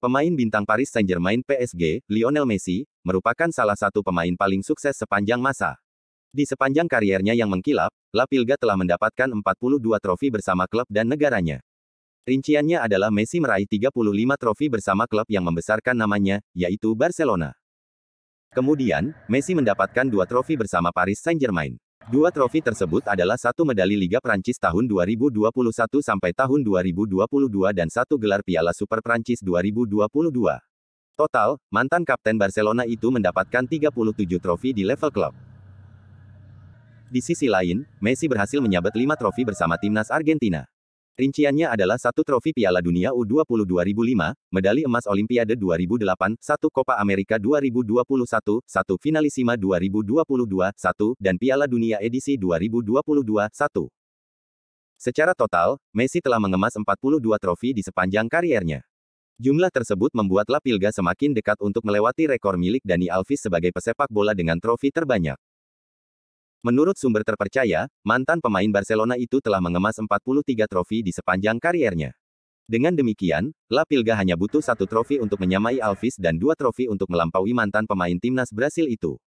Pemain bintang Paris Saint-Germain PSG, Lionel Messi, merupakan salah satu pemain paling sukses sepanjang masa. Di sepanjang kariernya yang mengkilap, La Pilga telah mendapatkan 42 trofi bersama klub dan negaranya. Rinciannya adalah Messi meraih 35 trofi bersama klub yang membesarkan namanya, yaitu Barcelona. Kemudian, Messi mendapatkan dua trofi bersama Paris Saint-Germain. Dua trofi tersebut adalah satu medali Liga Prancis tahun 2021 sampai tahun 2022 dan satu gelar Piala Super Prancis 2022. Total, mantan kapten Barcelona itu mendapatkan 37 trofi di level klub. Di sisi lain, Messi berhasil menyabet 5 trofi bersama timnas Argentina. Rinciannya adalah satu trofi Piala Dunia U20 2005, medali emas Olimpiade 2008, satu Copa America 2021, satu Finalissima 2022, satu dan Piala Dunia edisi 2022, satu. Secara total, Messi telah mengemas 42 trofi di sepanjang kariernya. Jumlah tersebut membuat La Pilga semakin dekat untuk melewati rekor milik Dani Alves sebagai pesepak bola dengan trofi terbanyak. Menurut sumber terpercaya, mantan pemain Barcelona itu telah mengemas 43 trofi di sepanjang kariernya. Dengan demikian, La Pilga hanya butuh satu trofi untuk menyamai Alves dan dua trofi untuk melampaui mantan pemain timnas Brasil itu.